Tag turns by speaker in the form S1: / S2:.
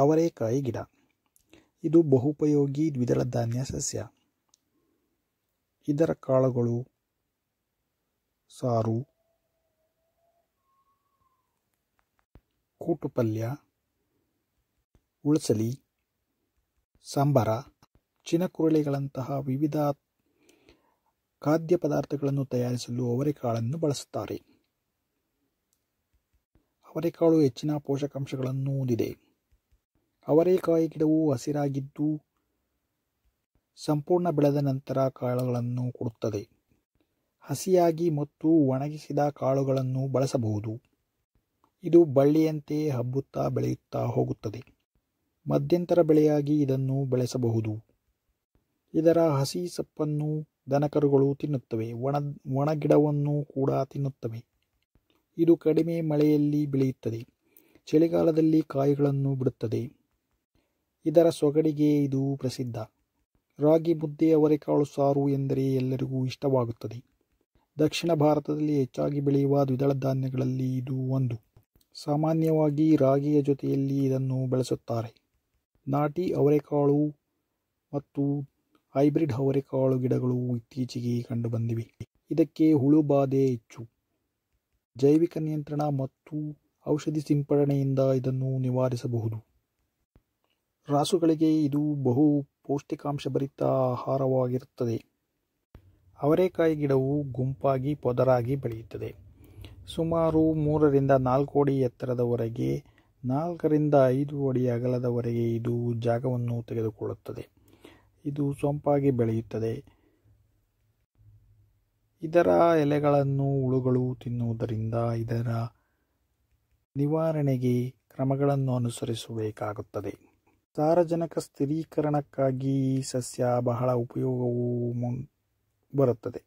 S1: ಅವರೇಕಾಯಿ ಗಿಡ ಇದು ಬಹುಪಯೋಗಿ ದ್ವಿದಳ ಧಾನ್ಯ ಸಸ್ಯ ಇದರ ಕಾಳುಗಳು ಸಾರು ಕೂಟು ಪಲ್ಯ ಉಳಸಲಿ ಸಾಂಬಾರ ಚಿನಕುರುಳಿಗಳಂತಹ ವಿವಿಧ ಖಾದ್ಯ ಪದಾರ್ಥಗಳನ್ನು ತಯಾರಿಸಲು ಅವರೆಕಾಳನ್ನು ಬಳಸುತ್ತಾರೆ ಅವರೆಕಾಳು ಹೆಚ್ಚಿನ ಪೋಷಕಾಂಶಗಳನ್ನು ಹೊಂದಿದೆ ಅವರೆಕಾಯಿ ಗಿಡವು ಹಸಿರಾಗಿದ್ದು ಸಂಪೂರ್ಣ ಬೆಳೆದ ನಂತರ ಕಾಳುಗಳನ್ನು ಕೊಡುತ್ತದೆ ಹಸಿಯಾಗಿ ಮತ್ತು ಒಣಗಿಸಿದ ಕಾಳುಗಳನ್ನು ಬಳಸಬಹುದು ಇದು ಬಳ್ಳಿಯಂತೆ ಹಬ್ಬುತ್ತಾ ಬೆಳೆಯುತ್ತಾ ಹೋಗುತ್ತದೆ ಮಧ್ಯಂತರ ಬೆಳೆಯಾಗಿ ಇದನ್ನು ಬೆಳೆಸಬಹುದು ಇದರ ಹಸಿ ಸೊಪ್ಪನ್ನು ದನಕರುಗಳು ತಿನ್ನುತ್ತವೆ ಒಣ ಒಣಗಿಡವನ್ನು ಕೂಡ ತಿನ್ನುತ್ತವೆ ಇದು ಕಡಿಮೆ ಮಳೆಯಲ್ಲಿ ಬೆಳೆಯುತ್ತದೆ ಚಳಿಗಾಲದಲ್ಲಿ ಕಾಯಿಗಳನ್ನು ಬಿಡುತ್ತದೆ ಇದರ ಸೊಗಡಿಗೆ ಇದು ಪ್ರಸಿದ್ಧ ರಾಗಿ ಮುದ್ದೆ ಅವರೆಕಾಳು ಸಾರು ಎಂದರೆ ಎಲ್ಲರಿಗೂ ಇಷ್ಟವಾಗುತ್ತದೆ ದಕ್ಷಿಣ ಭಾರತದಲ್ಲಿ ಹೆಚ್ಚಾಗಿ ಬೆಳೆಯುವ ದ್ವಿದಳ ಧಾನ್ಯಗಳಲ್ಲಿ ಇದು ಒಂದು ಸಾಮಾನ್ಯವಾಗಿ ರಾಗಿಯ ಜೊತೆಯಲ್ಲಿ ಇದನ್ನು ಬೆಳೆಸುತ್ತಾರೆ ನಾಟಿ ಅವರೆಕಾಳು ಮತ್ತು ಹೈಬ್ರಿಡ್ ಅವರೆಕಾಳು ಗಿಡಗಳು ಇತ್ತೀಚೆಗೆ ಕಂಡುಬಂದಿವೆ ಇದಕ್ಕೆ ಹುಳು ಬಾಧೆ ಹೆಚ್ಚು ಜೈವಿಕ ನಿಯಂತ್ರಣ ಮತ್ತು ಔಷಧಿ ಸಿಂಪಡಣೆಯಿಂದ ಇದನ್ನು ನಿವಾರಿಸಬಹುದು ರಾಸುಗಳಿಗೆ ಇದು ಬಹು ಪೌಷ್ಟಿಕಾಂಶಭರಿತ ಆಹಾರವಾಗಿರುತ್ತದೆ ಅವರೆಕಾಯಿ ಗಿಡವು ಗುಂಪಾಗಿ ಪೊದರಾಗಿ ಬೆಳೆಯುತ್ತದೆ ಸುಮಾರು ಮೂರರಿಂದ ನಾಲ್ಕು ಅಡಿ ಎತ್ತರದವರೆಗೆ ನಾಲ್ಕರಿಂದ ಐದು ಅಡಿ ಅಗಲದವರೆಗೆ ಇದು ಜಾಗವನ್ನು ತೆಗೆದುಕೊಳ್ಳುತ್ತದೆ ಇದು ಸೊಂಪಾಗಿ ಬೆಳೆಯುತ್ತದೆ ಇದರ ಎಲೆಗಳನ್ನು ಹುಳುಗಳು ತಿನ್ನುವುದರಿಂದ ಇದರ ನಿವಾರಣೆಗೆ ಕ್ರಮಗಳನ್ನು ಅನುಸರಿಸಬೇಕಾಗುತ್ತದೆ ಸಾರಜನಕ ಸ್ಥಿರೀಕರಣಕ್ಕಾಗಿ ಸಸ್ಯ ಬಹಳ ಉಪಯೋಗವು ಬರುತ್ತದೆ